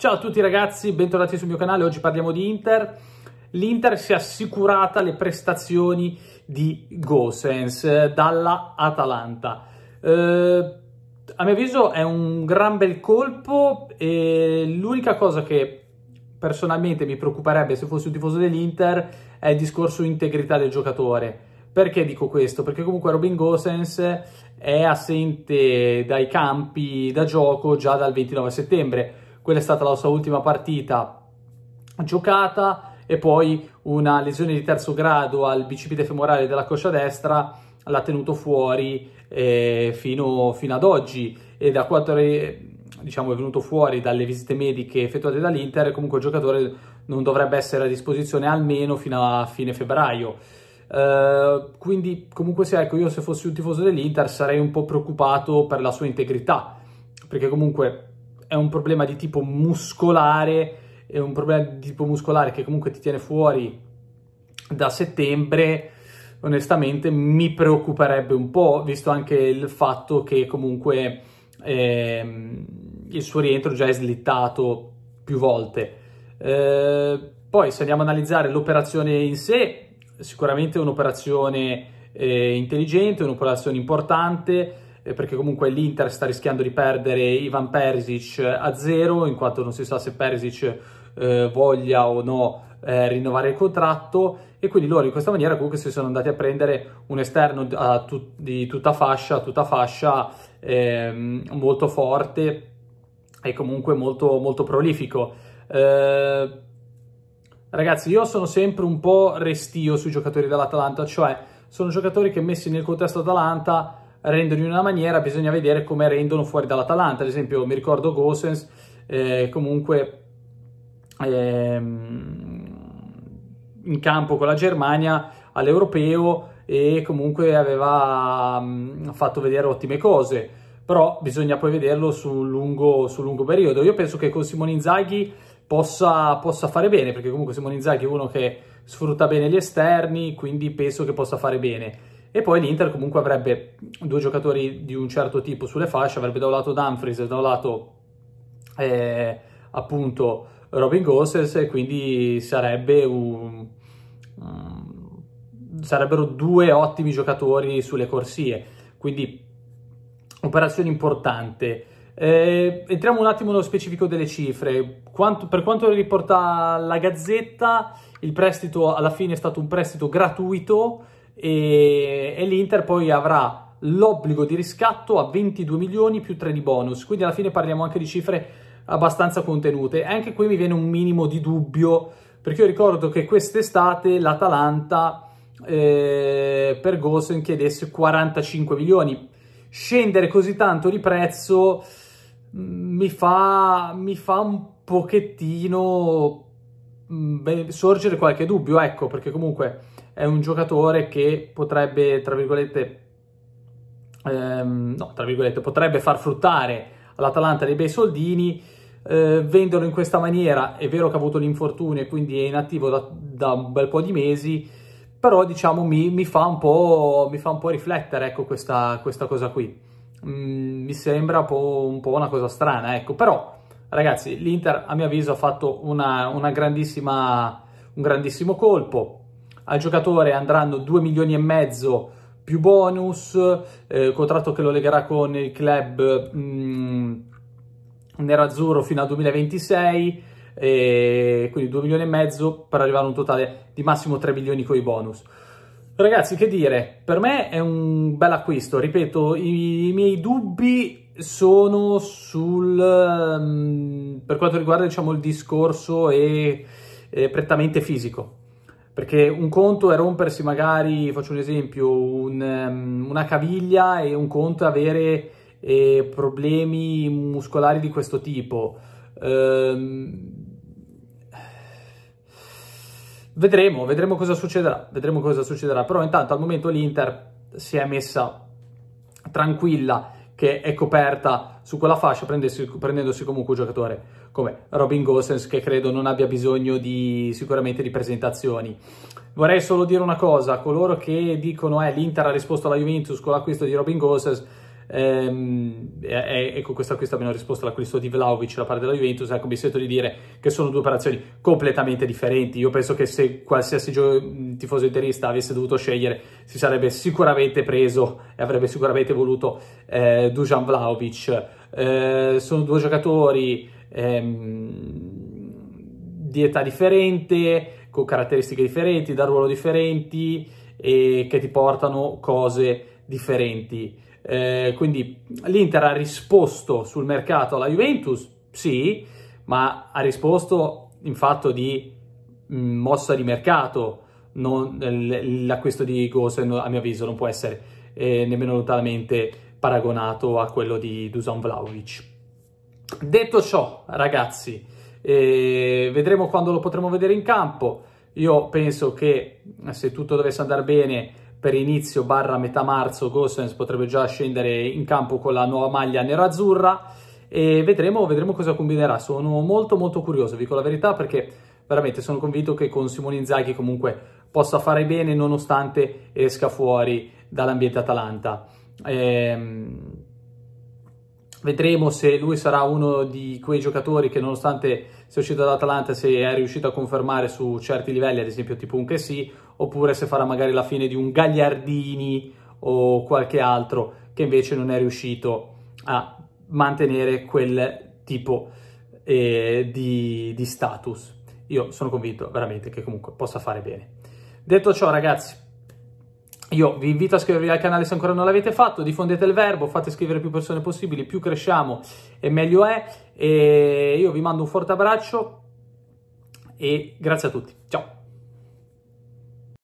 Ciao a tutti ragazzi, bentornati sul mio canale, oggi parliamo di Inter. L'Inter si è assicurata le prestazioni di Gosens eh, dalla Atalanta. Eh, a mio avviso è un gran bel colpo e l'unica cosa che personalmente mi preoccuperebbe se fossi un tifoso dell'Inter è il discorso integrità del giocatore. Perché dico questo? Perché comunque Robin Gosens è assente dai campi da gioco già dal 29 settembre quella è stata la sua ultima partita giocata e poi una lesione di terzo grado al bicipite femorale della coscia destra l'ha tenuto fuori eh, fino, fino, ad oggi e da quanto diciamo, è venuto fuori dalle visite mediche effettuate dall'Inter comunque il giocatore non dovrebbe essere a disposizione almeno fino a fine febbraio Uh, quindi comunque sia, ecco, io se fossi un tifoso dell'Inter sarei un po' preoccupato per la sua integrità, perché comunque è un problema di tipo muscolare, è un problema di tipo muscolare che comunque ti tiene fuori da settembre, onestamente mi preoccuperebbe un po', visto anche il fatto che comunque ehm, il suo rientro già è slittato più volte. Eh, poi se andiamo ad analizzare l'operazione in sé, sicuramente è un'operazione eh, intelligente, un'operazione importante, eh, perché comunque l'Inter sta rischiando di perdere Ivan Perisic eh, a zero, in quanto non si sa se Perisic eh, voglia o no eh, rinnovare il contratto e quindi loro in questa maniera comunque si sono andati a prendere un esterno tut- di tutta fascia, tutta fascia ehm, molto forte e comunque molto, molto prolifico. Eh, ragazzi, io sono sempre un po' restio sui giocatori dell'Atalanta, cioè sono giocatori che messi nel contesto Atalanta rendono in una maniera, bisogna vedere come rendono fuori dall'Atalanta. Ad esempio, mi ricordo Gosens, eh, comunque eh, in campo con la Germania all'Europeo e comunque aveva mh, mm, fatto vedere ottime cose. Però bisogna poi vederlo sul lungo, sul lungo periodo. Io penso che con Simone Inzaghi possa, possa fare bene, perché comunque Simone Inzaghi è uno che sfrutta bene gli esterni, quindi penso che possa fare bene e poi l'Inter comunque avrebbe due giocatori di un certo tipo sulle fasce, avrebbe da un lato Dumfries e da un lato eh, appunto Robin Gosses e quindi sarebbe un, um, sarebbero due ottimi giocatori sulle corsie. Quindi operazione importante. Eh, entriamo un attimo nello specifico delle cifre. Quanto, per quanto riporta la Gazzetta, il prestito alla fine è stato un prestito gratuito e, e l'Inter poi avrà l'obbligo di riscatto a 22 milioni più 3 di bonus, quindi alla fine parliamo anche di cifre abbastanza contenute. Anche qui mi viene un minimo di dubbio, perché io ricordo che quest'estate l'Atalanta eh, per Gosen chiedesse 45 milioni. Scendere così tanto di prezzo mm, mi fa, mi fa un pochettino mm, beh, sorgere qualche dubbio, ecco, perché comunque è un giocatore che potrebbe, tra virgolette, ehm, no, tra virgolette, potrebbe far fruttare all'Atalanta dei bei soldini. Eh, vendono in questa maniera, è vero che ha avuto l'infortunio e quindi è inattivo da, da un bel po' di mesi, però diciamo mi, mi, fa, un mi fa, un po', riflettere ecco, questa, questa, cosa qui. Mm, mi sembra un po', un po', una cosa strana, ecco, però ragazzi l'Inter a mio avviso ha fatto una, una grandissima, un grandissimo colpo, al giocatore andranno 2 milioni e mezzo più bonus, eh, contratto che lo legherà con il club mh, mm, nerazzurro fino al 2026, eh, quindi 2 milioni e mezzo per arrivare a un totale di massimo 3 milioni con i bonus. Ragazzi, che dire, per me è un bel acquisto, ripeto, i, i miei dubbi sono sul, mh, mm, per quanto riguarda diciamo, il discorso e, e prettamente fisico, perché un conto è rompersi magari, faccio un esempio, un, ehm, una caviglia e un conto è avere eh, problemi muscolari di questo tipo. Um, vedremo, vedremo cosa succederà, vedremo cosa succederà. Però intanto al momento l'Inter si è messa tranquilla che è coperta su quella fascia prendendosi comunque un giocatore come Robin Gosens che credo non abbia bisogno di, sicuramente di presentazioni. Vorrei solo dire una cosa, coloro che dicono eh, l'Inter ha risposto alla Juventus con l'acquisto di Robin Gosens, ehm, eh, ecco questo acquisto abbiamo risposto all'acquisto di Vlaovic da parte della Juventus, ecco mi sento di dire che sono due operazioni completamente differenti, io penso che se qualsiasi gio- tifoso interista avesse dovuto scegliere si sarebbe sicuramente preso e avrebbe sicuramente voluto eh, Dujan Vlaovic eh, sono due giocatori ehm, di età differente, con caratteristiche differenti, da ruolo differenti e che ti portano cose differenti. Eh, quindi l'Inter ha risposto sul mercato alla Juventus, sì, ma ha risposto in fatto di mm, mossa di mercato, non, l'acquisto di Gosen a mio avviso non può essere eh, nemmeno lontanamente paragonato a quello di Dusan Vlaovic. Detto ciò, ragazzi, eh, vedremo quando lo potremo vedere in campo. Io penso che eh, se tutto dovesse andare bene per inizio barra metà marzo Gosens potrebbe già scendere in campo con la nuova maglia nerazzurra e vedremo, vedremo cosa combinerà. Sono molto molto curioso, vi dico la verità, perché veramente sono convinto che con Simone Inzaghi comunque possa fare bene nonostante esca fuori dall'ambiente Atalanta. Ehm, vedremo se lui sarà uno di quei giocatori che nonostante sia uscito dall'Atalanta si è riuscito a confermare su certi livelli, ad esempio tipo un che sì, oppure se farà magari la fine di un Gagliardini o qualche altro che invece non è riuscito a mantenere quel tipo eh, di, di status. Io sono convinto veramente che comunque possa fare bene. Detto ciò ragazzi, io vi invito a iscrivervi al canale se ancora non l'avete fatto, diffondete il verbo, fate scrivere più persone possibili, più cresciamo e meglio è. E io vi mando un forte abbraccio e grazie a tutti. Ciao!